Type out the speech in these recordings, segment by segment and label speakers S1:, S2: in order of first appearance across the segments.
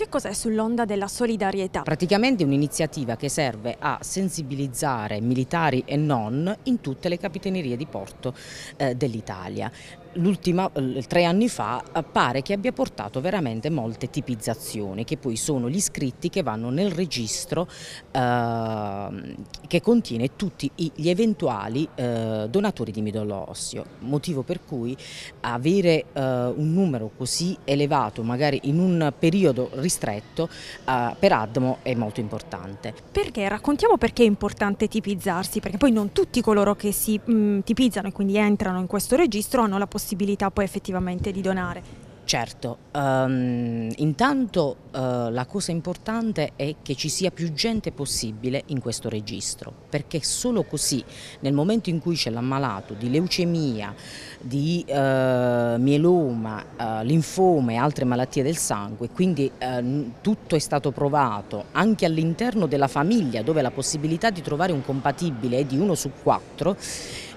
S1: Che cos'è sull'onda della solidarietà?
S2: Praticamente un'iniziativa che serve a sensibilizzare militari e non in tutte le capitanerie di porto eh, dell'Italia. Eh, tre anni fa eh, pare che abbia portato veramente molte tipizzazioni che poi sono gli iscritti che vanno nel registro eh, che contiene tutti gli eventuali eh, donatori di midollo osseo, motivo per cui avere eh, un numero così elevato magari in un periodo ristretto eh, per Admo è molto importante.
S1: Perché? Raccontiamo perché è importante tipizzarsi, perché poi non tutti coloro che si mh, mm, tipizzano e quindi entrano in questo registro hanno la possibilità possibilità poi effettivamente di donare.
S2: Certo, um, intanto uh, la cosa importante è che ci sia più gente possibile in questo registro, perché solo così nel momento in cui c'è l'ammalato di leucemia, di uh, mieloma, uh, linfoma e altre malattie del sangue, quindi ehm, tutto è stato provato anche all'interno della famiglia dove la possibilità di trovare un compatibile è di 1 su 4,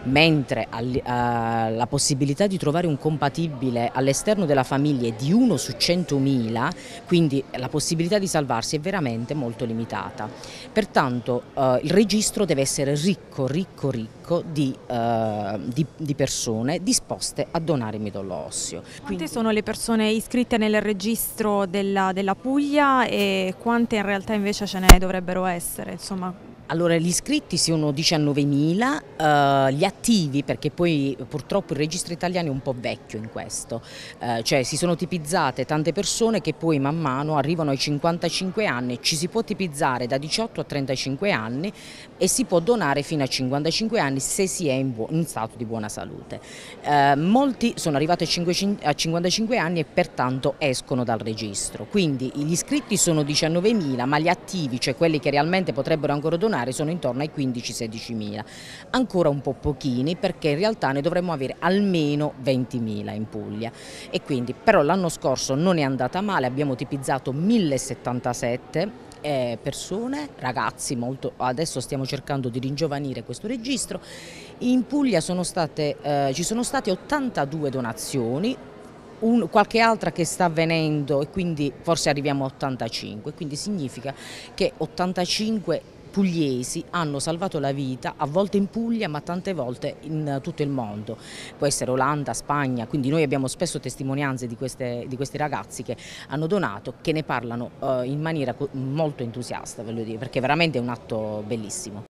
S2: mentre la possibilità di trovare un compatibile all'esterno della famiglia famiglie di 1 su 100.000, quindi la possibilità di salvarsi è veramente molto limitata. Pertanto eh, il registro deve essere ricco, ricco, ricco di, eh, di, di persone disposte a donare il midollo osseo. Quante quindi...
S1: sono le persone iscritte nel registro della, della Puglia e quante in realtà invece ce ne dovrebbero essere? Insomma?
S2: Allora, gli iscritti sono 19.000, eh, gli attivi, perché poi purtroppo il registro italiano è un po' vecchio in questo, eh, cioè si sono tipizzate tante persone che poi man mano arrivano ai 55 anni, ci si può tipizzare da 18 a 35 anni e si può donare fino a 55 anni se si è in, in stato di buona salute. Eh, molti sono arrivati a 55 anni e pertanto escono dal registro, quindi gli iscritti sono 19.000, ma gli attivi, cioè quelli che realmente potrebbero ancora donare, pedonali sono intorno ai 15-16 mila, ancora un po' pochini perché in realtà ne dovremmo avere almeno 20 mila in Puglia e quindi però l'anno scorso non è andata male, abbiamo tipizzato 1077 eh, persone, ragazzi, molto, adesso stiamo cercando di ringiovanire questo registro. In Puglia sono state, eh, ci sono state 82 donazioni, un, qualche altra che sta avvenendo e quindi forse arriviamo a 85, quindi significa che 85 pugliesi hanno salvato la vita, a volte in Puglia ma tante volte in eh, tutto il mondo. Può essere Olanda, Spagna, quindi noi abbiamo spesso testimonianze di, queste, di questi ragazzi che hanno donato, che ne parlano eh, in maniera molto entusiasta, perché veramente è un atto bellissimo.